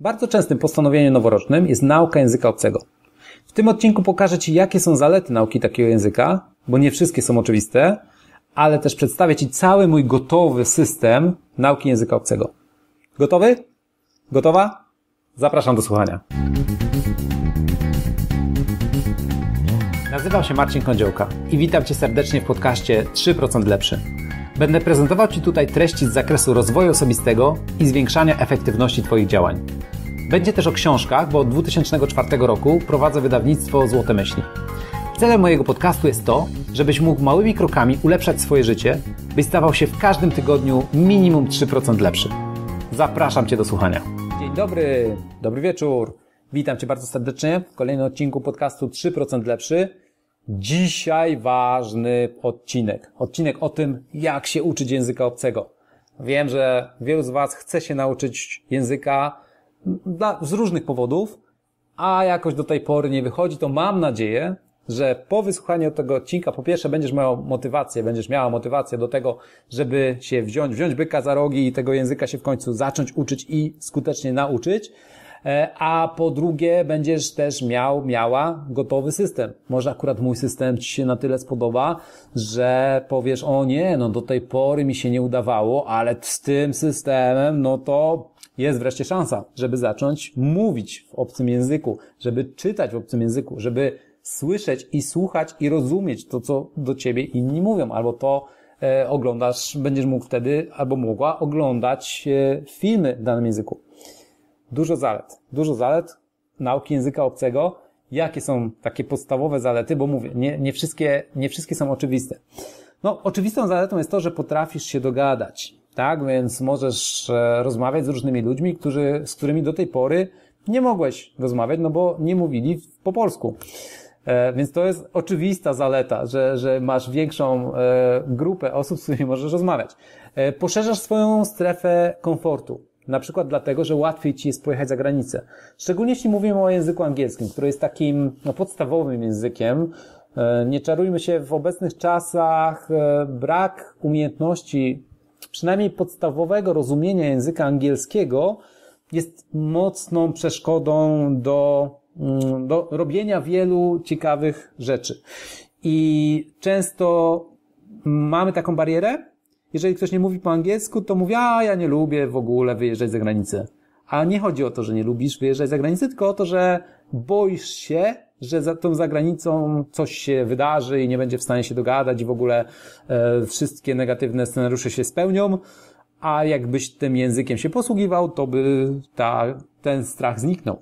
Bardzo częstym postanowieniem noworocznym jest nauka języka obcego. W tym odcinku pokażę Ci, jakie są zalety nauki takiego języka, bo nie wszystkie są oczywiste, ale też przedstawię Ci cały mój gotowy system nauki języka obcego. Gotowy? Gotowa? Zapraszam do słuchania. Nazywam się Marcin Kądziołka i witam Cię serdecznie w podcaście 3% Lepszy. Będę prezentował Ci tutaj treści z zakresu rozwoju osobistego i zwiększania efektywności Twoich działań. Będzie też o książkach, bo od 2004 roku prowadzę wydawnictwo Złote Myśli. Celem mojego podcastu jest to, żebyś mógł małymi krokami ulepszać swoje życie, byś stawał się w każdym tygodniu minimum 3% lepszy. Zapraszam Cię do słuchania. Dzień dobry, dobry wieczór. Witam Cię bardzo serdecznie w kolejnym odcinku podcastu 3% lepszy. Dzisiaj ważny odcinek. Odcinek o tym, jak się uczyć języka obcego. Wiem, że wielu z Was chce się nauczyć języka dla, z różnych powodów, a jakoś do tej pory nie wychodzi, to mam nadzieję, że po wysłuchaniu tego odcinka, po pierwsze, będziesz miał motywację, będziesz miała motywację do tego, żeby się wziąć, wziąć byka za rogi i tego języka się w końcu zacząć uczyć i skutecznie nauczyć, E, a po drugie będziesz też miał, miała gotowy system. Może akurat mój system Ci się na tyle spodoba, że powiesz, o nie, no do tej pory mi się nie udawało, ale z tym systemem, no to jest wreszcie szansa, żeby zacząć mówić w obcym języku, żeby czytać w obcym języku, żeby słyszeć i słuchać i rozumieć to, co do ciebie inni mówią, albo to e, oglądasz, będziesz mógł wtedy albo mogła oglądać e, filmy w danym języku. Dużo zalet. Dużo zalet nauki języka obcego. Jakie są takie podstawowe zalety, bo mówię, nie, nie, wszystkie, nie wszystkie są oczywiste. No, oczywistą zaletą jest to, że potrafisz się dogadać, tak? Więc możesz e, rozmawiać z różnymi ludźmi, którzy, z którymi do tej pory nie mogłeś rozmawiać, no bo nie mówili po polsku. E, więc to jest oczywista zaleta, że, że masz większą e, grupę osób, z którymi możesz rozmawiać. Poszerzasz swoją strefę komfortu. Na przykład dlatego, że łatwiej ci jest pojechać za granicę. Szczególnie jeśli mówimy o języku angielskim, który jest takim no, podstawowym językiem. E, nie czarujmy się, w obecnych czasach e, brak umiejętności, przynajmniej podstawowego rozumienia języka angielskiego jest mocną przeszkodą do, mm, do robienia wielu ciekawych rzeczy. I często mamy taką barierę, jeżeli ktoś nie mówi po angielsku, to mówi, a ja nie lubię w ogóle wyjeżdżać za granicę. A nie chodzi o to, że nie lubisz wyjeżdżać za granicę, tylko o to, że boisz się, że za tą zagranicą coś się wydarzy i nie będzie w stanie się dogadać i w ogóle e, wszystkie negatywne scenariusze się spełnią, a jakbyś tym językiem się posługiwał, to by ta, ten strach zniknął.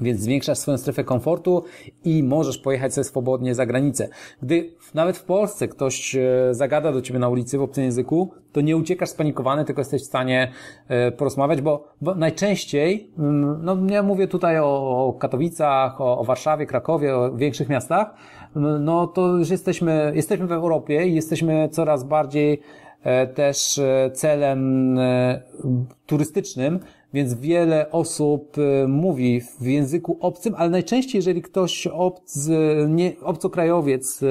Więc zwiększasz swoją strefę komfortu i możesz pojechać sobie swobodnie za granicę. Gdy nawet w Polsce ktoś e, zagada do ciebie na ulicy w obcym języku, to nie uciekasz spanikowany, tylko jesteś w stanie e, porozmawiać, bo, bo najczęściej, mm, no ja mówię tutaj o, o Katowicach, o, o Warszawie, Krakowie, o większych miastach, no to już jesteśmy, jesteśmy w Europie i jesteśmy coraz bardziej e, też celem turystycznym, więc wiele osób y, mówi w języku obcym, ale najczęściej, jeżeli ktoś obc, y, nie, obcokrajowiec y,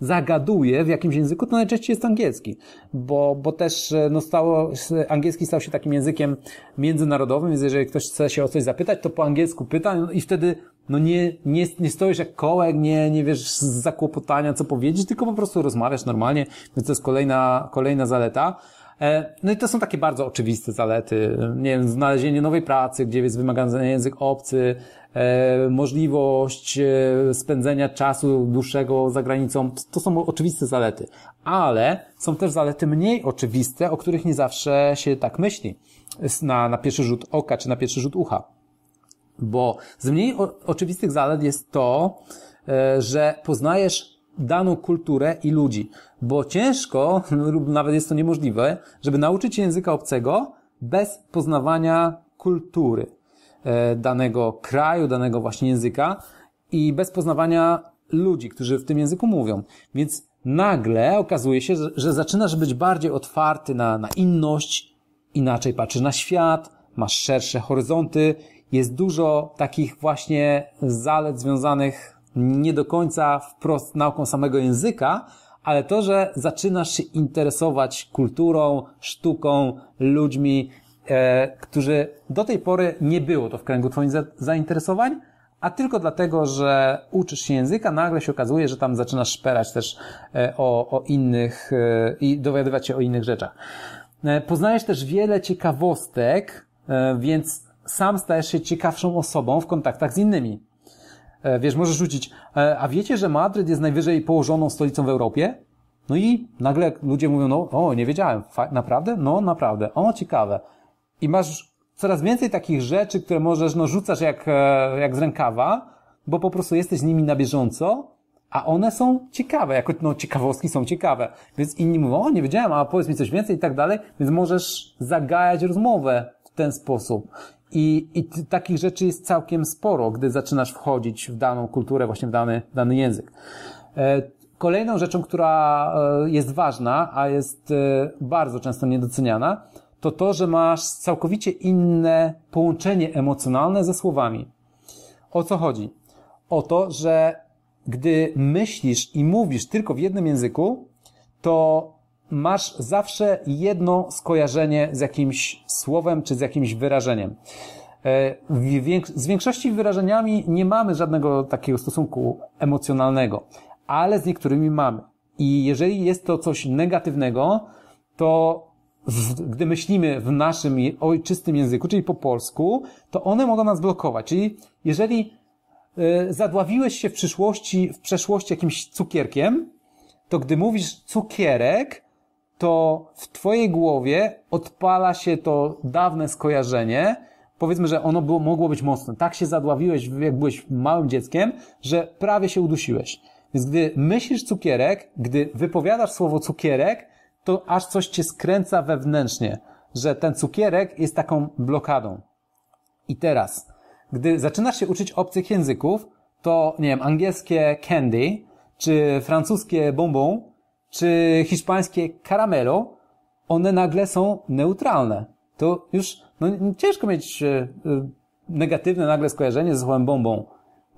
zagaduje w jakimś języku, to najczęściej jest angielski, bo, bo też no, stało, angielski stał się takim językiem międzynarodowym, więc jeżeli ktoś chce się o coś zapytać, to po angielsku pyta no, i wtedy no nie, nie, nie stoisz jak kołek, nie, nie wiesz z zakłopotania, co powiedzieć, tylko po prostu rozmawiasz normalnie, więc to jest kolejna, kolejna zaleta. E, no i to są takie bardzo oczywiste zalety. Nie wiem, znalezienie nowej pracy, gdzie jest wymagany język obcy, e, możliwość e, spędzenia czasu dłuższego za granicą. To są oczywiste zalety. Ale są też zalety mniej oczywiste, o których nie zawsze się tak myśli. Na, na pierwszy rzut oka czy na pierwszy rzut ucha. Bo z mniej o, oczywistych zalet jest to, że poznajesz daną kulturę i ludzi, bo ciężko, lub nawet jest to niemożliwe, żeby nauczyć się języka obcego bez poznawania kultury e, danego kraju, danego właśnie języka i bez poznawania ludzi, którzy w tym języku mówią. Więc nagle okazuje się, że zaczynasz być bardziej otwarty na, na inność, inaczej patrzysz na świat, masz szersze horyzonty, jest dużo takich właśnie zalet związanych nie do końca wprost nauką samego języka, ale to, że zaczynasz się interesować kulturą, sztuką, ludźmi, e, którzy do tej pory nie było to w kręgu Twoich zainteresowań, a tylko dlatego, że uczysz się języka, nagle się okazuje, że tam zaczynasz szperać też e, o, o innych e, i dowiadywać się o innych rzeczach. E, poznajesz też wiele ciekawostek, e, więc sam stajesz się ciekawszą osobą w kontaktach z innymi. E, wiesz, możesz rzucić, e, a wiecie, że Madryt jest najwyżej położoną stolicą w Europie? No i nagle ludzie mówią, no o, nie wiedziałem, naprawdę? No, naprawdę, o, ciekawe. I masz coraz więcej takich rzeczy, które możesz, no rzucasz jak, e, jak z rękawa, bo po prostu jesteś z nimi na bieżąco, a one są ciekawe, jako no, ciekawostki są ciekawe. Więc inni mówią, o, nie wiedziałem, a powiedz mi coś więcej i tak dalej, więc możesz zagajać rozmowę w ten sposób. I, i takich rzeczy jest całkiem sporo, gdy zaczynasz wchodzić w daną kulturę, właśnie w dany, dany język. E, kolejną rzeczą, która e, jest ważna, a jest e, bardzo często niedoceniana, to to, że masz całkowicie inne połączenie emocjonalne ze słowami. O co chodzi? O to, że gdy myślisz i mówisz tylko w jednym języku, to masz zawsze jedno skojarzenie z jakimś słowem czy z jakimś wyrażeniem. E, z większości wyrażeniami nie mamy żadnego takiego stosunku emocjonalnego, ale z niektórymi mamy. I jeżeli jest to coś negatywnego, to gdy myślimy w naszym ojczystym języku, czyli po polsku, to one mogą nas blokować. Czyli jeżeli e, zadławiłeś się w przyszłości, w przeszłości jakimś cukierkiem, to gdy mówisz cukierek, to w Twojej głowie odpala się to dawne skojarzenie. Powiedzmy, że ono było, mogło być mocne. Tak się zadławiłeś, jak byłeś małym dzieckiem, że prawie się udusiłeś. Więc gdy myślisz cukierek, gdy wypowiadasz słowo cukierek, to aż coś cię skręca wewnętrznie, że ten cukierek jest taką blokadą. I teraz, gdy zaczynasz się uczyć obcych języków, to nie wiem, angielskie candy czy francuskie bonbon, czy hiszpańskie caramelo, one nagle są neutralne. To już no, ciężko mieć e, e, negatywne nagle skojarzenie z słowem bombą,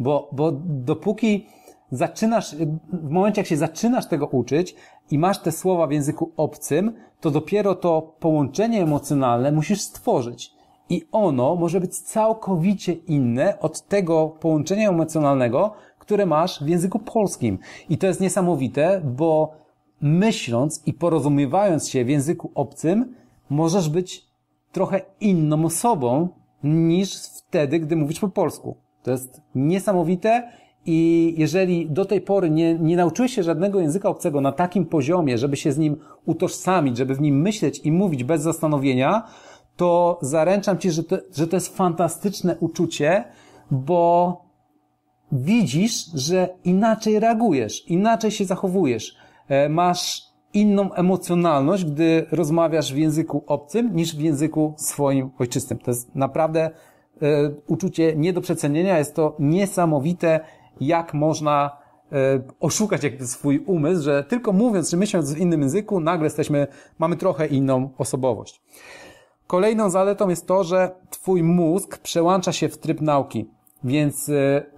bo, bo dopóki zaczynasz, w momencie jak się zaczynasz tego uczyć i masz te słowa w języku obcym, to dopiero to połączenie emocjonalne musisz stworzyć. I ono może być całkowicie inne od tego połączenia emocjonalnego, które masz w języku polskim. I to jest niesamowite, bo myśląc i porozumiewając się w języku obcym, możesz być trochę inną osobą niż wtedy, gdy mówisz po polsku. To jest niesamowite i jeżeli do tej pory nie, nie nauczyłeś się żadnego języka obcego na takim poziomie, żeby się z nim utożsamić, żeby w nim myśleć i mówić bez zastanowienia, to zaręczam ci, że to, że to jest fantastyczne uczucie, bo widzisz, że inaczej reagujesz, inaczej się zachowujesz E, masz inną emocjonalność, gdy rozmawiasz w języku obcym niż w języku swoim ojczystym. To jest naprawdę e, uczucie nie do przecenienia. Jest to niesamowite, jak można e, oszukać jakby swój umysł, że tylko mówiąc czy myśląc w innym języku, nagle jesteśmy, mamy trochę inną osobowość. Kolejną zaletą jest to, że twój mózg przełącza się w tryb nauki. Więc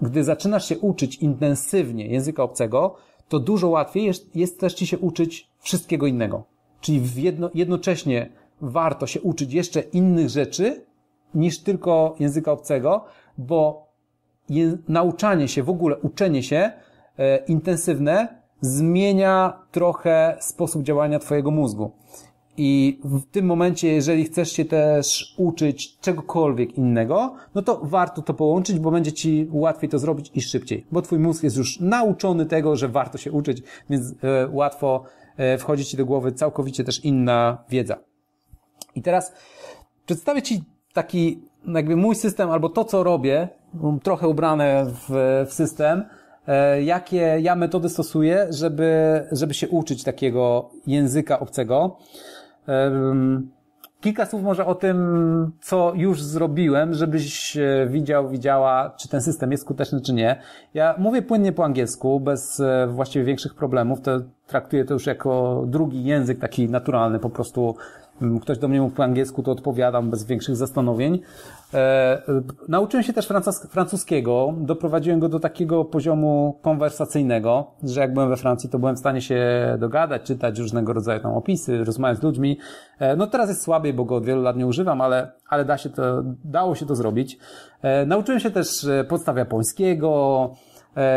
gdy zaczynasz się uczyć intensywnie języka obcego, to dużo łatwiej jest, jest też ci się uczyć wszystkiego innego. Czyli jedno, jednocześnie warto się uczyć jeszcze innych rzeczy niż tylko języka obcego, bo je, nauczanie się, w ogóle uczenie się e, intensywne zmienia trochę sposób działania twojego mózgu. I w tym momencie, jeżeli chcesz się też uczyć czegokolwiek innego, no to warto to połączyć, bo będzie ci łatwiej to zrobić i szybciej, bo twój mózg jest już nauczony tego, że warto się uczyć, więc e, łatwo e, wchodzi ci do głowy całkowicie też inna wiedza. I teraz przedstawię ci taki no jakby mój system albo to, co robię, trochę ubrane w, w system, e, jakie ja metody stosuję, żeby, żeby się uczyć takiego języka obcego. Kilka słów może o tym, co już zrobiłem, żebyś e, widział, widziała, czy ten system jest skuteczny, czy nie. Ja mówię płynnie po angielsku, bez e, właściwie większych problemów. To traktuję to już jako drugi język, taki naturalny, po prostu ktoś do mnie mówi po angielsku, to odpowiadam bez większych zastanowień. E, e, nauczyłem się też francuskiego, doprowadziłem go do takiego poziomu konwersacyjnego, że jak byłem we Francji, to byłem w stanie się dogadać, czytać różnego rodzaju tam opisy, rozmawiać z ludźmi. E, no teraz jest słabiej, bo go od wielu lat nie używam, ale, ale da się to, dało się to zrobić. nauczyłem się też podstaw japońskiego,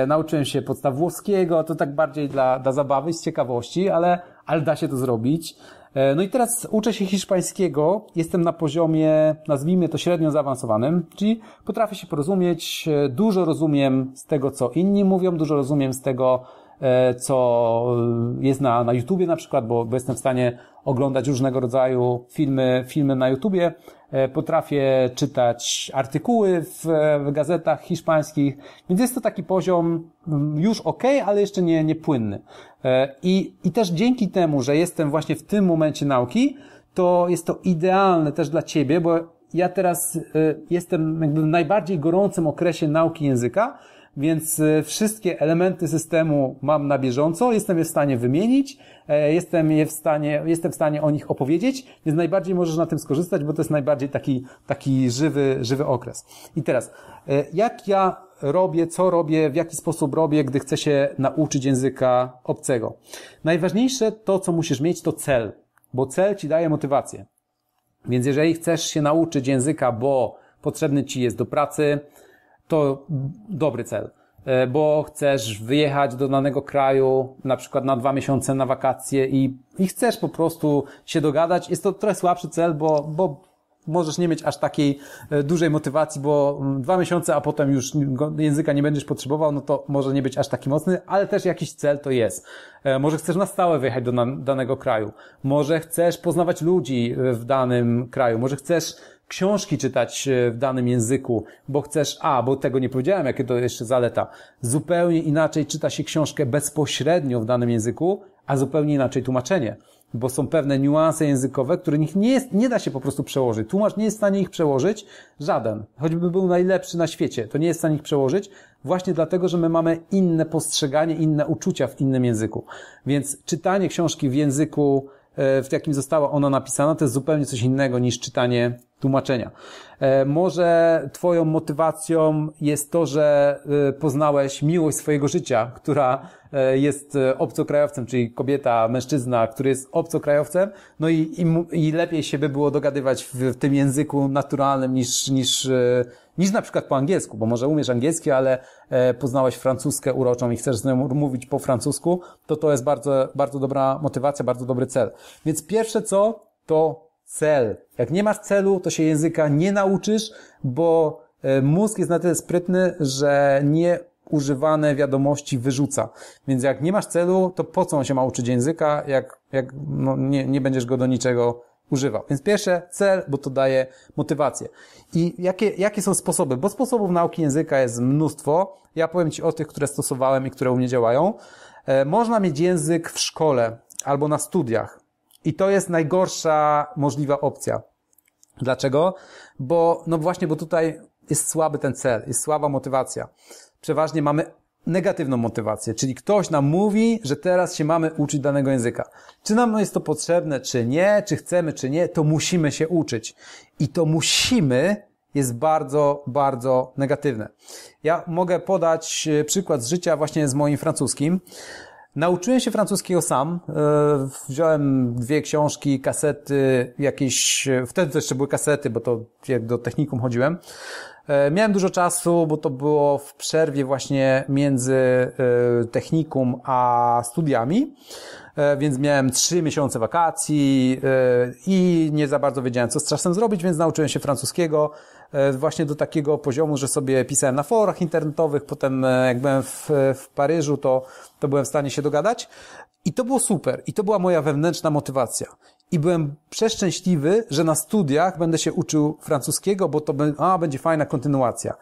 nauczyłem się podstaw włoskiego, to tak bardziej dla, dla zabawy, z ciekawości, ale, ale da się to zrobić. E, no i teraz uczę się hiszpańskiego, jestem na poziomie, nazwijmy to średnio zaawansowanym, czyli potrafię się porozumieć, e, dużo rozumiem z tego, co inni mówią, dużo rozumiem z tego, e, co jest na, na YouTubie na przykład, bo, bo jestem w stanie oglądać różnego rodzaju filmy, filmy na YouTubie, E, potrafię czytać artykuły w, w gazetach hiszpańskich, więc jest to taki poziom mm, już ok, ale jeszcze nie, nie płynny. E, I, I też dzięki temu, że jestem właśnie w tym momencie nauki, to jest to idealne też dla ciebie, bo ja teraz e, jestem jakby w najbardziej gorącym okresie nauki języka, więc wszystkie elementy systemu mam na bieżąco, jestem je w stanie wymienić E, jestem je w stanie, jestem w stanie o nich opowiedzieć, więc najbardziej możesz na tym skorzystać, bo to jest najbardziej taki, taki żywy, żywy okres. I teraz, e, jak ja robię, co robię, w jaki sposób robię, gdy chcę się nauczyć języka obcego? Najważniejsze to, co musisz mieć, to cel, bo cel ci daje motywację. Więc jeżeli chcesz się nauczyć języka, bo potrzebny ci jest do pracy, to dobry cel. E, bo chcesz wyjechać do danego kraju, na przykład na dwa miesiące na wakacje i, i chcesz po prostu się dogadać. Jest to trochę słabszy cel, bo, bo możesz nie mieć aż takiej e, dużej motywacji, bo mm, dwa miesiące, a potem już języka nie będziesz potrzebował, no to może nie być aż taki mocny, ale też jakiś cel to jest. E, może chcesz na stałe wyjechać do danego kraju, może chcesz poznawać ludzi w danym kraju, może chcesz książki czytać e, w danym języku, bo chcesz, a, bo tego nie powiedziałem, jakie to jeszcze zaleta. Zupełnie inaczej czyta się książkę bezpośrednio w danym języku, a zupełnie inaczej tłumaczenie, bo są pewne niuanse językowe, które nie, jest, nie da się po prostu przełożyć. Tłumacz nie jest w stanie ich przełożyć, żaden, choćby był najlepszy na świecie, to nie jest w stanie ich przełożyć, właśnie dlatego, że my mamy inne postrzeganie, inne uczucia w innym języku. Więc czytanie książki w języku, e, w jakim została ona napisana, to jest zupełnie coś innego niż czytanie tłumaczenia. E, może Twoją motywacją jest to, że e, poznałeś miłość swojego życia, która e, jest obcokrajowcem, czyli kobieta, mężczyzna, który jest obcokrajowcem, no i, i, i lepiej się by było dogadywać w, w tym języku naturalnym niż, niż, niż na przykład po angielsku, bo może umiesz angielski, ale poznałeś francuskę uroczą i chcesz z nią mówić po francusku, to to jest bardzo, bardzo dobra motywacja, bardzo dobry cel. Więc pierwsze co, to cel. Jak nie masz celu, to się języka nie nauczysz, bo e, mózg jest na tyle sprytny, że nie używane wiadomości wyrzuca. Więc jak nie masz celu, to po co on się ma uczyć języka, jak, jak no, nie, nie będziesz go do niczego używał. Więc pierwsze, cel, bo to daje motywację. I jakie, jakie są sposoby? Bo sposobów nauki języka jest mnóstwo. Ja powiem Ci o tych, które stosowałem i które u mnie działają. E, można mieć język w szkole albo na studiach. I to jest najgorsza możliwa opcja. Dlaczego? Bo, no właśnie, bo tutaj jest słaby ten cel, jest słaba motywacja. Przeważnie mamy negatywną motywację, czyli ktoś nam mówi, że teraz się mamy uczyć danego języka. Czy nam jest to potrzebne, czy nie, czy chcemy, czy nie, to musimy się uczyć. I to musimy jest bardzo, bardzo negatywne. Ja mogę podać e, przykład z życia właśnie z moim francuskim. Nauczyłem się francuskiego sam. E, wziąłem dwie książki, kasety, jakieś, wtedy to jeszcze były kasety, bo to jak do technikum chodziłem. E, miałem dużo czasu, bo to było w przerwie właśnie między e, technikum a studiami, więc miałem trzy miesiące wakacji i nie za bardzo wiedziałem, co z czasem zrobić, więc nauczyłem się francuskiego. E, właśnie do takiego poziomu, że sobie pisałem na forach internetowych, potem e, jak byłem w, w Paryżu, to, to byłem w stanie się dogadać. I to było super. I to była moja wewnętrzna motywacja. I byłem przeszczęśliwy, że na studiach będę się uczył francuskiego, bo to a, będzie fajna kontynuacja.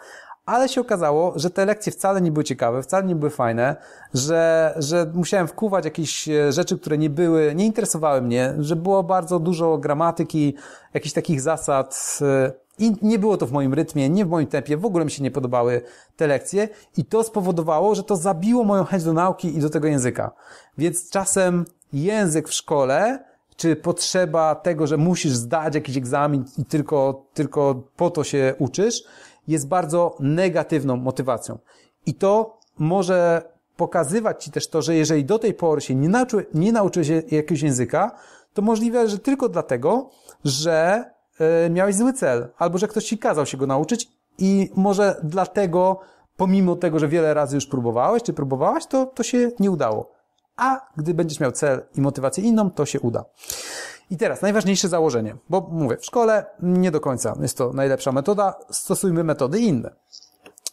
Ale się okazało, że te lekcje wcale nie były ciekawe, wcale nie były fajne, że, że musiałem wkuwać jakieś e, rzeczy, które nie były, nie interesowały mnie, że było bardzo dużo gramatyki, jakichś takich zasad, i nie było to w moim rytmie, nie w moim tempie, w ogóle mi się nie podobały te lekcje i to spowodowało, że to zabiło moją chęć do nauki i do tego języka. Więc czasem język w szkole, czy potrzeba tego, że musisz zdać jakiś egzamin i tylko, tylko po to się uczysz, jest bardzo negatywną motywacją. I to może pokazywać Ci też to, że jeżeli do tej pory się nie, nauczy, nie nauczyłeś jakiegoś języka, to możliwe, że tylko dlatego, że E, miałeś zły cel, albo że ktoś ci kazał się go nauczyć i może dlatego, pomimo tego, że wiele razy już próbowałeś czy próbowałaś, to, to się nie udało. A gdy będziesz miał cel i motywację inną, to się uda. I teraz najważniejsze założenie, bo mówię, w szkole nie do końca jest to najlepsza metoda, stosujmy metody inne.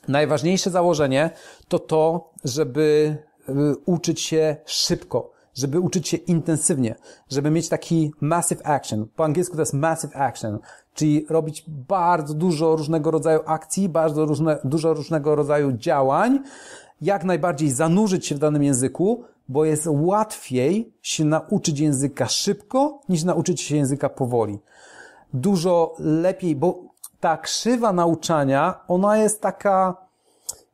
Najważniejsze założenie to to, żeby y, uczyć się szybko żeby uczyć się intensywnie, żeby mieć taki massive action. Po angielsku to jest massive action, czyli robić bardzo dużo różnego rodzaju akcji, bardzo różne, dużo różnego rodzaju działań, jak najbardziej zanurzyć się w danym języku, bo jest łatwiej się nauczyć języka szybko, niż nauczyć się języka powoli. Dużo lepiej, bo ta krzywa nauczania, ona jest taka,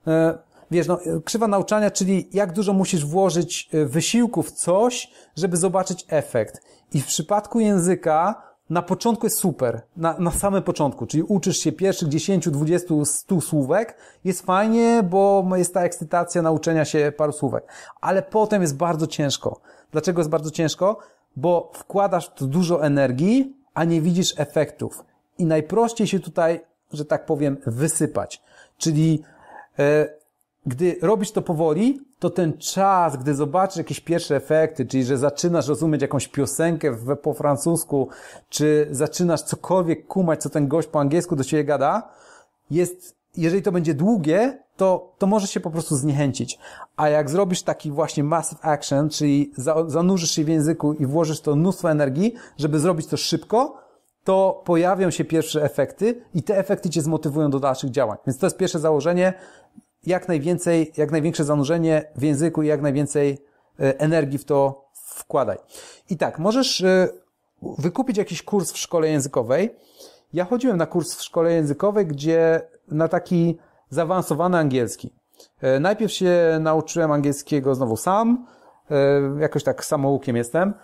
e, wiesz, no, krzywa nauczania, czyli jak dużo musisz włożyć e, wysiłku w coś, żeby zobaczyć efekt. I w przypadku języka na początku jest super, na, na samym początku, czyli uczysz się pierwszych 10, 20, 100 słówek, jest fajnie, bo jest ta ekscytacja nauczenia się paru słówek, ale potem jest bardzo ciężko. Dlaczego jest bardzo ciężko? Bo wkładasz tu dużo energii, a nie widzisz efektów. I najprościej się tutaj, że tak powiem, wysypać. Czyli yy, gdy robisz to powoli, to ten czas, gdy zobaczysz jakieś pierwsze efekty, czyli że zaczynasz rozumieć jakąś piosenkę po francusku, czy zaczynasz cokolwiek kumać, co ten gość po angielsku do ciebie gada, jest, jeżeli to będzie długie, to, to możesz się po prostu zniechęcić. A jak zrobisz taki właśnie massive action, czyli za, zanurzysz się w języku i włożysz to mnóstwo energii, żeby zrobić to szybko, to pojawią się pierwsze efekty i te efekty cię zmotywują do dalszych działań. Więc to jest pierwsze założenie jak najwięcej, jak największe zanurzenie w języku i jak najwięcej e, energii w to wkładaj. I tak, możesz e, wykupić jakiś kurs w szkole językowej. Ja chodziłem na kurs w szkole językowej, gdzie na taki zaawansowany angielski. E, najpierw się nauczyłem angielskiego znowu sam, jakoś tak samoukiem jestem.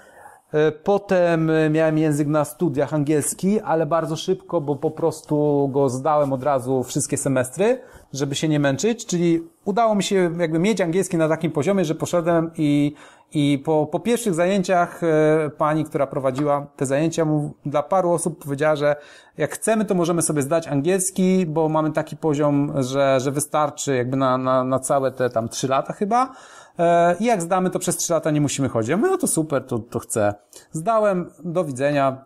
E, potem e, miałem język na studiach angielski, ale bardzo szybko, bo po prostu go zdałem od razu wszystkie semestry, żeby się nie męczyć, czyli udało mi się jakby mieć angielski na takim poziomie, że poszedłem i, i po, po pierwszych zajęciach e, pani, która prowadziła te zajęcia, mu, dla paru osób powiedziała, że jak chcemy, to możemy sobie zdać angielski, bo mamy taki poziom, że, że wystarczy jakby na, na, na całe te tam trzy lata chyba, E, i jak zdamy, to przez 3 lata nie musimy chodzić. Ja mówię, no to super, to, to chcę. Zdałem, do widzenia,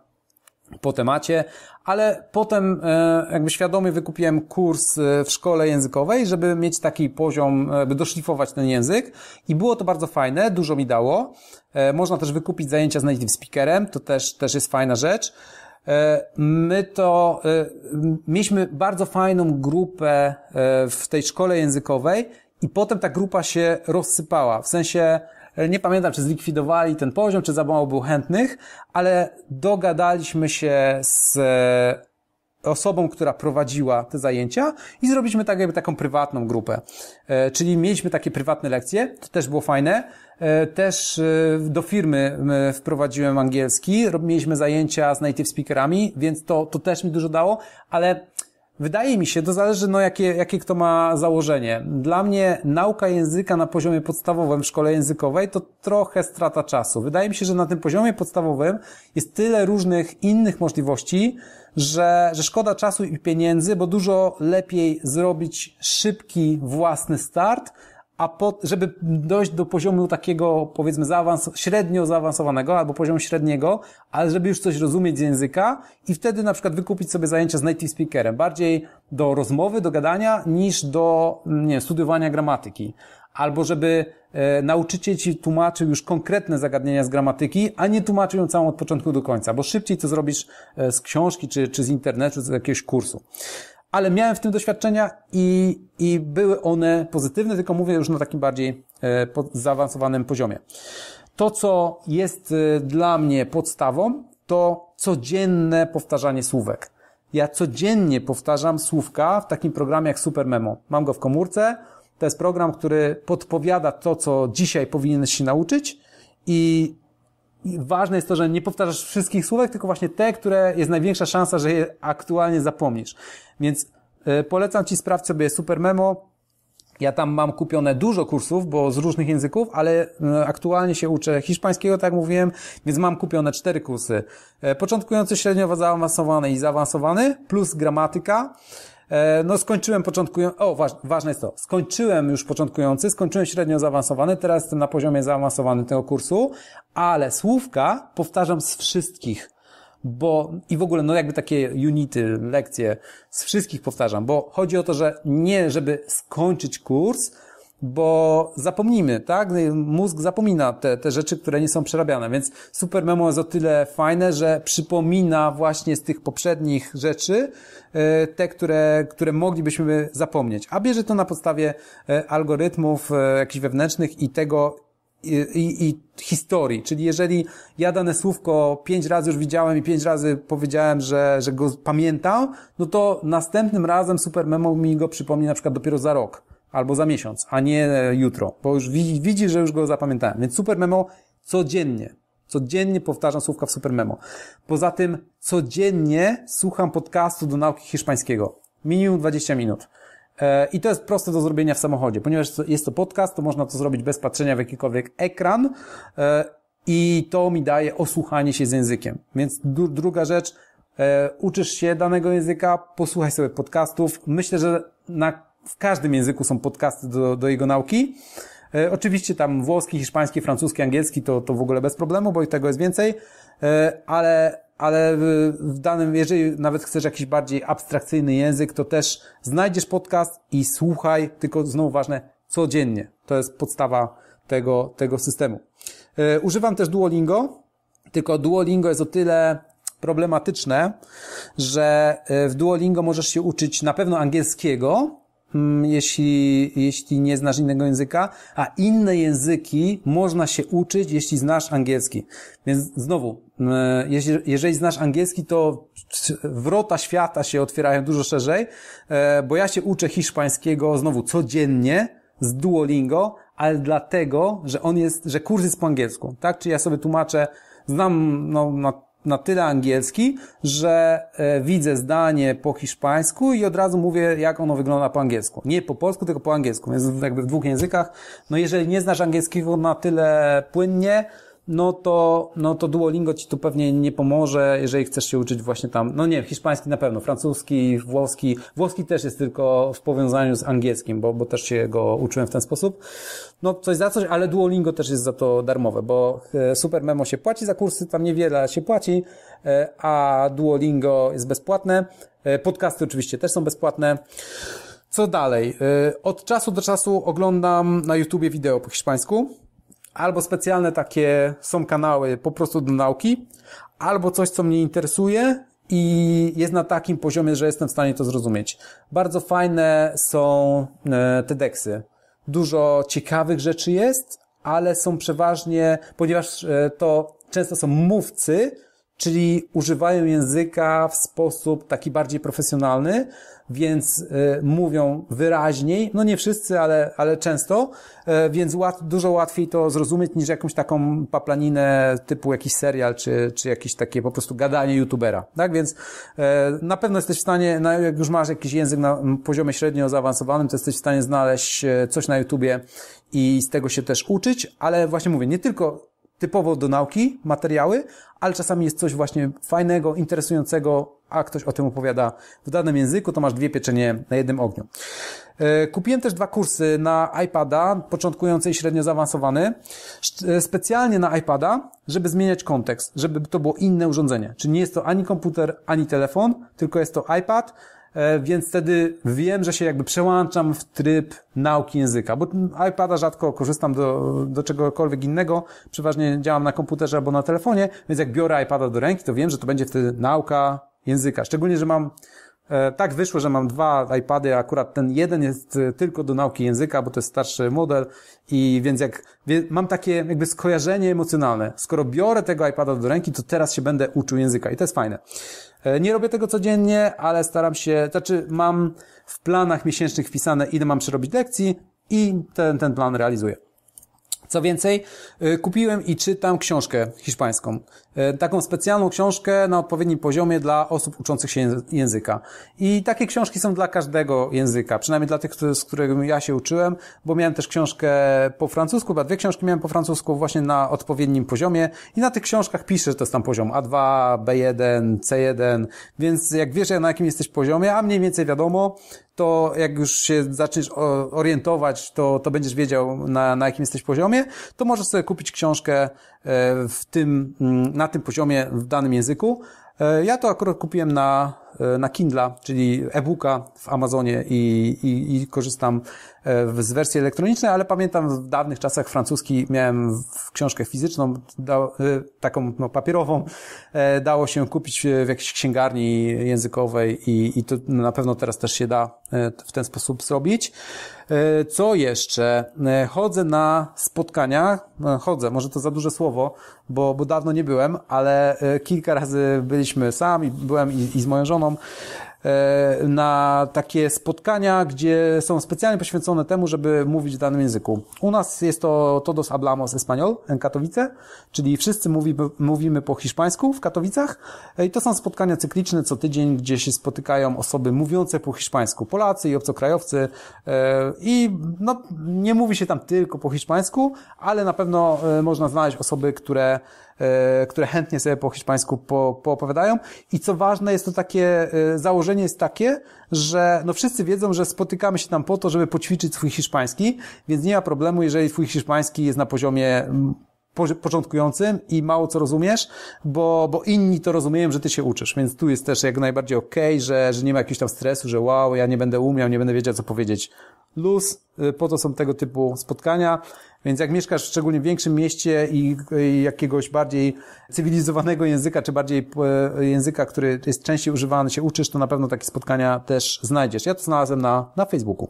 po temacie, ale potem e, jakby świadomie wykupiłem kurs e, w szkole językowej, żeby mieć taki poziom, by doszlifować ten język i było to bardzo fajne, dużo mi dało. Można też wykupić zajęcia z native speakerem, to też, też jest fajna rzecz. My to mieliśmy bardzo fajną grupę w tej szkole językowej, i potem ta grupa się rozsypała. W sensie, e, nie pamiętam, czy zlikwidowali ten poziom, czy za mało było chętnych, ale dogadaliśmy się z e, osobą, która prowadziła te zajęcia i zrobiliśmy tak jakby taką prywatną grupę. E, czyli mieliśmy takie prywatne lekcje, to też było fajne. Też do firmy wprowadziłem angielski, mieliśmy zajęcia z native speakerami, więc to, to też mi dużo dało, ale Wydaje mi się, to zależy, no, jakie, jakie kto ma założenie. Dla mnie nauka języka na poziomie podstawowym w szkole językowej to trochę strata czasu. Wydaje mi się, że na tym poziomie podstawowym jest tyle różnych innych możliwości, że, że szkoda czasu i pieniędzy, bo dużo lepiej zrobić szybki własny start, a po, żeby dojść do poziomu takiego, powiedzmy, zaawans średnio zaawansowanego albo poziomu średniego, ale żeby już coś rozumieć z języka i wtedy na przykład wykupić sobie zajęcia z native speakerem, bardziej do rozmowy, do gadania, niż do nie, studiowania gramatyki. Albo żeby e, nauczyciel ci tłumaczył już konkretne zagadnienia z gramatyki, a nie tłumaczył ją całą od początku do końca, bo szybciej to zrobisz e, z książki, czy, czy z internetu, czy z jakiegoś kursu ale miałem w tym doświadczenia i, i były one pozytywne, tylko mówię już na takim bardziej e, zaawansowanym poziomie. To, co jest e, dla mnie podstawą, to codzienne powtarzanie słówek. Ja codziennie powtarzam słówka w takim programie jak Super Memo. Mam go w komórce. To jest program, który podpowiada to, co dzisiaj powinieneś się nauczyć i i ważne jest to, że nie powtarzasz wszystkich słówek, tylko właśnie te, które jest największa szansa, że je aktualnie zapomnisz. Więc e, polecam Ci, sprawdź sobie Super Memo. Ja tam mam kupione dużo kursów, bo z różnych języków, ale e, aktualnie się uczę hiszpańskiego, tak jak mówiłem, więc mam kupione cztery kursy. E, początkujący, średnio zaawansowany i zaawansowany, plus gramatyka. E, no skończyłem początkujący, o ważne jest to, skończyłem już początkujący, skończyłem średnio zaawansowany, teraz jestem na poziomie zaawansowanym tego kursu, ale słówka powtarzam z wszystkich, bo i w ogóle no jakby takie unity, lekcje z wszystkich powtarzam, bo chodzi o to, że nie żeby skończyć kurs, bo zapomnimy, tak? Mózg zapomina te, te rzeczy, które nie są przerabiane, więc super memo jest o tyle fajne, że przypomina właśnie z tych poprzednich rzeczy e, te, które, które moglibyśmy zapomnieć, a bierze to na podstawie e, algorytmów e, jakichś wewnętrznych i tego, i, i, i historii. Czyli jeżeli ja dane słówko pięć razy już widziałem i pięć razy powiedziałem, że, że go pamiętam, no to następnym razem Super Memo mi go przypomni na przykład dopiero za rok albo za miesiąc, a nie e, jutro, bo już widzi, że już go zapamiętałem. Więc super memo codziennie. Codziennie powtarzam słówka w super memo. Poza tym codziennie słucham podcastu do nauki hiszpańskiego. Minimum 20 minut. E, I to jest proste do zrobienia w samochodzie, ponieważ jest to podcast, to można to zrobić bez patrzenia w jakikolwiek ekran e, i to mi daje osłuchanie się z językiem. Więc druga rzecz, uczysz się danego języka, posłuchaj sobie podcastów. Myślę, że na w każdym języku są podcasty do, do jego nauki. E, oczywiście tam włoski, hiszpański, francuski, angielski to, to w ogóle bez problemu, bo i tego jest więcej, e, ale, ale w danym, jeżeli nawet chcesz jakiś bardziej abstrakcyjny język, to też znajdziesz podcast i słuchaj, tylko znowu ważne, codziennie. To jest podstawa tego, tego systemu. E, używam też Duolingo, tylko Duolingo jest o tyle problematyczne, że w Duolingo możesz się uczyć na pewno angielskiego, Mm, jeśli, jeśli nie znasz innego języka, a inne języki można się uczyć, jeśli znasz angielski. Więc znowu, mm, jeżeli znasz angielski, to wrota świata się otwierają dużo szerzej, e, bo ja się uczę hiszpańskiego znowu codziennie z Duolingo, ale dlatego, że on jest, że kurs jest po angielsku, tak? Czyli ja sobie tłumaczę, znam no, na na tyle angielski, że e, widzę zdanie po hiszpańsku i od razu mówię, jak ono wygląda po angielsku. Nie po polsku, tylko po angielsku, więc jakby w dwóch językach. No jeżeli nie znasz angielskiego na tyle płynnie, no to, no to Duolingo ci tu pewnie nie pomoże, jeżeli chcesz się uczyć właśnie tam, no nie, hiszpański na pewno, francuski, włoski, włoski też jest tylko w powiązaniu z angielskim, bo, bo też się go uczyłem w ten sposób. No coś za coś, ale Duolingo też jest za to darmowe, bo e, Super Memo się płaci za kursy, tam niewiele się płaci, e, a Duolingo jest bezpłatne. E, podcasty oczywiście też są bezpłatne. Co dalej? Od czasu do czasu oglądam na YouTubie wideo po hiszpańsku albo specjalne takie są kanały po prostu do nauki, albo coś, co mnie interesuje i jest na takim poziomie, że jestem w stanie to zrozumieć. Bardzo fajne są e, te deksy. Dużo ciekawych rzeczy jest, ale są przeważnie, ponieważ e, to często są mówcy, czyli używają języka w sposób taki bardziej profesjonalny, więc y, mówią wyraźniej, no nie wszyscy, ale, ale często, y, więc łat, dużo łatwiej to zrozumieć niż jakąś taką paplaninę typu jakiś serial, czy, czy jakieś takie po prostu gadanie youtubera, tak? Więc y, na pewno jesteś w stanie, na, jak już masz jakiś język na poziomie średnio zaawansowanym, to jesteś w stanie znaleźć coś na YouTubie i z tego się też uczyć, ale właśnie mówię, nie tylko typowo do nauki materiały, ale czasami jest coś właśnie fajnego, interesującego, a ktoś o tym opowiada w danym języku, to masz dwie pieczenie na jednym ogniu. E, kupiłem też dwa kursy na iPada, początkujący i średnio zaawansowany, e, specjalnie na iPada, żeby zmieniać kontekst, żeby to było inne urządzenie. Czyli nie jest to ani komputer, ani telefon, tylko jest to iPad, E, więc wtedy wiem, że się jakby przełączam w tryb nauki języka, bo iPada rzadko korzystam do, do czegokolwiek innego, przeważnie działam na komputerze albo na telefonie, więc jak biorę iPada do ręki, to wiem, że to będzie wtedy nauka języka, szczególnie, że mam e, tak wyszło, że mam dwa iPady, akurat ten jeden jest e, tylko do nauki języka, bo to jest starszy model i więc jak mam takie jakby skojarzenie emocjonalne. Skoro biorę tego iPada do ręki, to teraz się będę uczył języka i to jest fajne. E, nie robię tego codziennie, ale staram się, znaczy mam w planach miesięcznych wpisane, ile mam przerobić lekcji i ten, ten plan realizuję. Co więcej, y, kupiłem i czytam książkę hiszpańską. Y, taką specjalną książkę na odpowiednim poziomie dla osób uczących się języka. I takie książki są dla każdego języka, przynajmniej dla tych, z których ja się uczyłem, bo miałem też książkę po francusku, chyba dwie książki miałem po francusku właśnie na odpowiednim poziomie i na tych książkach piszę, że to jest tam poziom A2, B1, C1, więc jak wiesz na jakim jesteś poziomie, a mniej więcej wiadomo, to jak już się zaczniesz orientować, to, to będziesz wiedział na, na jakim jesteś poziomie, to możesz sobie kupić książkę e, w tym, mm, na tym poziomie w danym języku. E, ja to akurat kupiłem na E, na Kindla, czyli e-booka w Amazonie i, i, i korzystam e, z wersji elektronicznej, ale pamiętam w dawnych czasach francuski miałem książkę fizyczną, da, e, taką no, papierową, dało się kupić w jakiejś księgarni językowej i, i to na pewno teraz też się da w ten sposób zrobić. Co jeszcze? Chodzę na spotkania, chodzę, może to za duże słowo, bo, bo dawno nie byłem, ale kilka razy byliśmy sami, byłem i, i z moją żoną, E, na takie spotkania, gdzie są specjalnie poświęcone temu, żeby mówić w danym języku. U nas jest to Todos Hablamos Español en Katowice, czyli wszyscy mówimy, mówimy po hiszpańsku w Katowicach i to są spotkania cykliczne co tydzień, gdzie się spotykają osoby mówiące po hiszpańsku, Polacy i obcokrajowcy e, i no, nie mówi się tam tylko po hiszpańsku, ale na pewno e, można znaleźć osoby, które E, które chętnie sobie po hiszpańsku po, poopowiadają. I co ważne, jest to takie, e, założenie jest takie, że no wszyscy wiedzą, że spotykamy się tam po to, żeby poćwiczyć swój hiszpański, więc nie ma problemu, jeżeli twój hiszpański jest na poziomie początkującym i mało co rozumiesz, bo, bo inni to rozumieją, że ty się uczysz, więc tu jest też jak najbardziej okej, okay, że, że nie ma jakiegoś tam stresu, że wow, ja nie będę umiał, nie będę wiedział, co powiedzieć. Luz, y, po to są tego typu spotkania, więc jak mieszkasz w szczególnie w większym mieście i, i jakiegoś bardziej cywilizowanego języka, czy bardziej y, języka, który jest częściej używany, się uczysz, to na pewno takie spotkania też znajdziesz. Ja to znalazłem na, na Facebooku.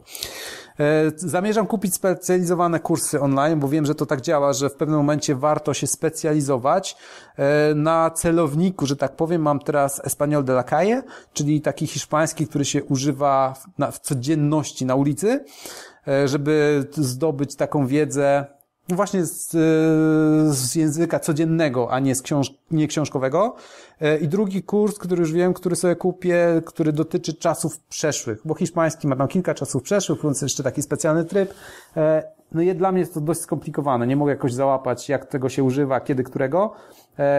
E, zamierzam kupić specjalizowane kursy online, bo wiem, że to tak działa, że w pewnym momencie warto się specjalizować e, na celowniku, że tak powiem. Mam teraz Espanol de la Calle, czyli taki hiszpański, który się używa w codzienności na ulicy, e, żeby zdobyć taką wiedzę no właśnie z, e, z, języka codziennego, a nie z książ nie książkowego. E, I drugi kurs, który już wiem, który sobie kupię, który dotyczy czasów przeszłych, bo hiszpański ma tam kilka czasów przeszłych, więc jeszcze taki specjalny tryb. E, no i dla mnie jest to dość skomplikowane, nie mogę jakoś załapać, jak tego się używa, kiedy którego,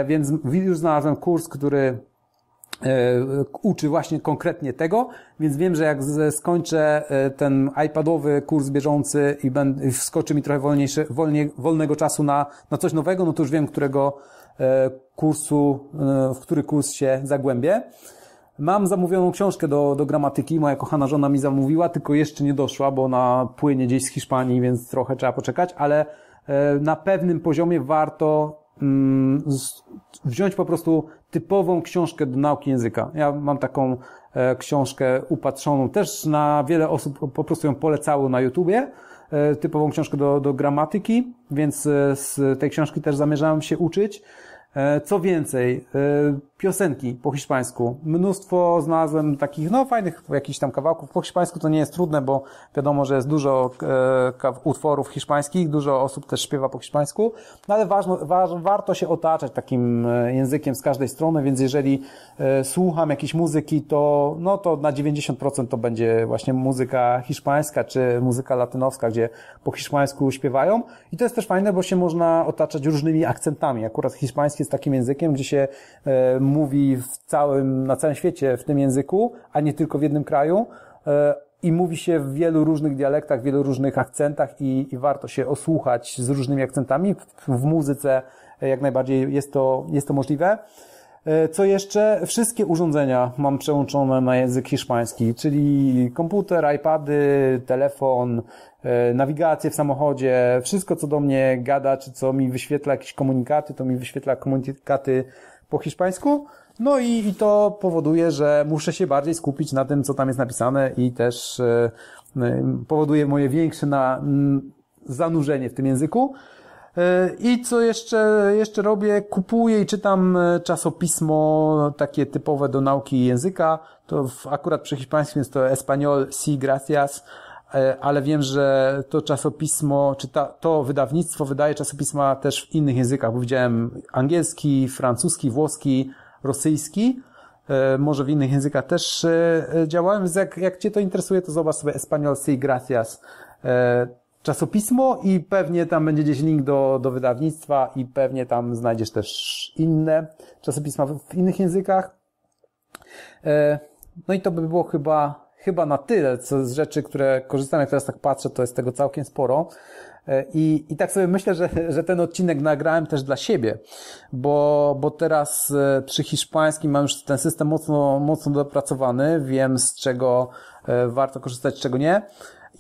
więc już znalazłem kurs, który E, uczy właśnie konkretnie tego, więc wiem, że jak skończę e, ten iPadowy kurs bieżący i będę, wskoczy mi trochę wolniejszy, wolnie, wolnego czasu na, na coś nowego, no to już wiem, którego e, kursu, w który kurs się zagłębię. Mam zamówioną książkę do, do gramatyki, moja kochana żona mi zamówiła, tylko jeszcze nie doszła, bo ona płynie gdzieś z Hiszpanii, więc trochę trzeba poczekać, ale na pewnym poziomie warto mm, wziąć po prostu typową książkę do nauki języka. Ja mam taką e, książkę upatrzoną też na wiele osób, po prostu ją polecało na YouTubie, e, typową książkę do, do gramatyki, więc e, z tej książki też zamierzałem się uczyć. Co więcej, piosenki po hiszpańsku. Mnóstwo znalazłem takich, no fajnych jakichś tam kawałków. Po hiszpańsku to nie jest trudne, bo wiadomo, że jest dużo e, utworów hiszpańskich, dużo osób też śpiewa po hiszpańsku, no ale ważno, wa warto się otaczać takim e, językiem z każdej strony, więc jeżeli e, słucham jakiejś muzyki, to no to na 90% to będzie właśnie muzyka hiszpańska czy muzyka latynowska, gdzie po hiszpańsku śpiewają i to jest też fajne, bo się można otaczać różnymi akcentami. Akurat hiszpański jest takim językiem, gdzie się e, mówi w całym, na całym świecie w tym języku, a nie tylko w jednym kraju e, i mówi się w wielu różnych dialektach, w wielu różnych akcentach i, i warto się osłuchać z różnymi akcentami. W, w muzyce jak najbardziej jest to, jest to możliwe. E, co jeszcze? Wszystkie urządzenia mam przełączone na język hiszpański, czyli komputer, iPady, telefon, e, nawigację w samochodzie, wszystko co do mnie gada, czy co mi wyświetla jakieś komunikaty, to mi wyświetla komunikaty po hiszpańsku. No i, i to powoduje, że muszę się bardziej skupić na tym, co tam jest napisane i też e, e, powoduje moje większe na, zanurzenie w tym języku. E, I co jeszcze, jeszcze robię? Kupuję i czytam czasopismo takie typowe do nauki języka. To w, akurat przy hiszpańskim jest to Espanol. si, gracias E, ale wiem, że to czasopismo, czy ta, to wydawnictwo wydaje czasopisma też w innych językach, bo widziałem angielski, francuski, włoski, rosyjski, e, może w innych językach też e, działałem, więc jak, jak Cię to interesuje, to zobacz sobie Espanol si gracias czasopismo i pewnie tam będzie gdzieś link do, do wydawnictwa i pewnie tam znajdziesz też inne czasopisma w, w innych językach. No i to by było chyba chyba na tyle, co z rzeczy, które korzystam, jak teraz tak patrzę, to jest tego całkiem sporo. E, I, i tak sobie myślę, że, że ten odcinek nagrałem też dla siebie, bo, bo teraz e, przy hiszpańskim mam już ten system mocno, mocno dopracowany, wiem z czego e, warto korzystać, z czego nie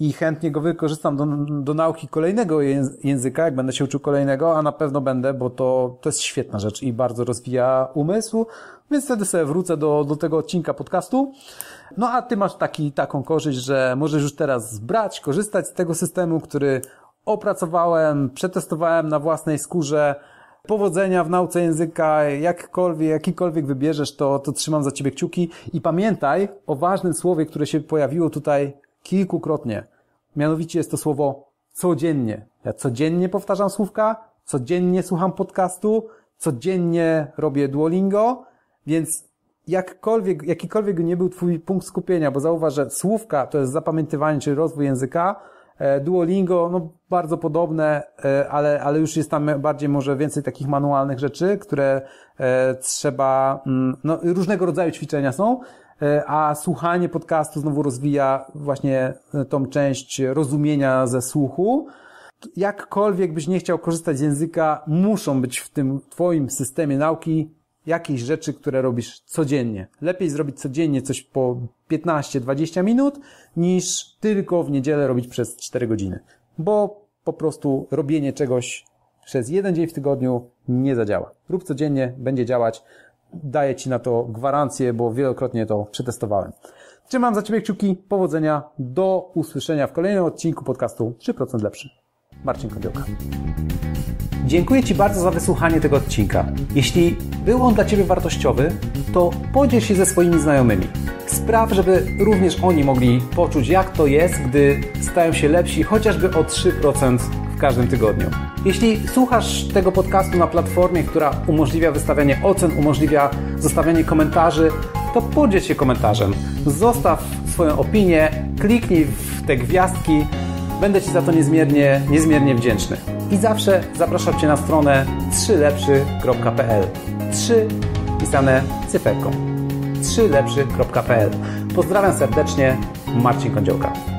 i chętnie go wykorzystam do, do nauki kolejnego języka, jak będę się uczył kolejnego, a na pewno będę, bo to, to jest świetna rzecz i bardzo rozwija umysł, więc wtedy sobie wrócę do, do tego odcinka podcastu. No a ty masz taki, taką korzyść, że możesz już teraz brać, korzystać z tego systemu, który opracowałem, przetestowałem na własnej skórze. Powodzenia w nauce języka, jakkolwiek, jakikolwiek wybierzesz, to, to trzymam za ciebie kciuki i pamiętaj o ważnym słowie, które się pojawiło tutaj kilkukrotnie. Mianowicie jest to słowo codziennie. Ja codziennie powtarzam słówka, codziennie słucham podcastu, codziennie robię Duolingo, więc jakkolwiek, jakikolwiek nie był Twój punkt skupienia, bo zauważ, że słówka to jest zapamiętywanie czy rozwój języka, e, Duolingo, no bardzo podobne, e, ale, ale już jest tam bardziej może więcej takich manualnych rzeczy, które e, trzeba, mm, no różnego rodzaju ćwiczenia są, E, a słuchanie podcastu znowu rozwija właśnie e, tą część rozumienia ze słuchu. Jakkolwiek byś nie chciał korzystać z języka, muszą być w tym twoim systemie nauki jakieś rzeczy, które robisz codziennie. Lepiej zrobić codziennie coś po 15-20 minut, niż tylko w niedzielę robić przez 4 godziny. Bo po prostu robienie czegoś przez jeden dzień w tygodniu nie zadziała. Rób codziennie, będzie działać. Daję Ci na to gwarancję, bo wielokrotnie to przetestowałem. Trzymam za Ciebie kciuki, powodzenia, do usłyszenia w kolejnym odcinku podcastu 3% Lepszy. Marcin Kondioka. Dziękuję Ci bardzo za wysłuchanie tego odcinka. Jeśli był on dla Ciebie wartościowy, to podziel się ze swoimi znajomymi. Spraw, żeby również oni mogli poczuć, jak to jest, gdy stają się lepsi chociażby o 3% w każdym tygodniu. Jeśli słuchasz tego podcastu na platformie, która umożliwia wystawianie ocen, umożliwia zostawianie komentarzy, to podziel się komentarzem. Zostaw swoją opinię, kliknij w te gwiazdki. Będę Ci za to niezmiernie, niezmiernie wdzięczny. I zawsze zapraszam Cię na stronę 3lepszy.pl 3 pisane cyferką. 3lepszy.pl Pozdrawiam serdecznie, Marcin Kądziołka.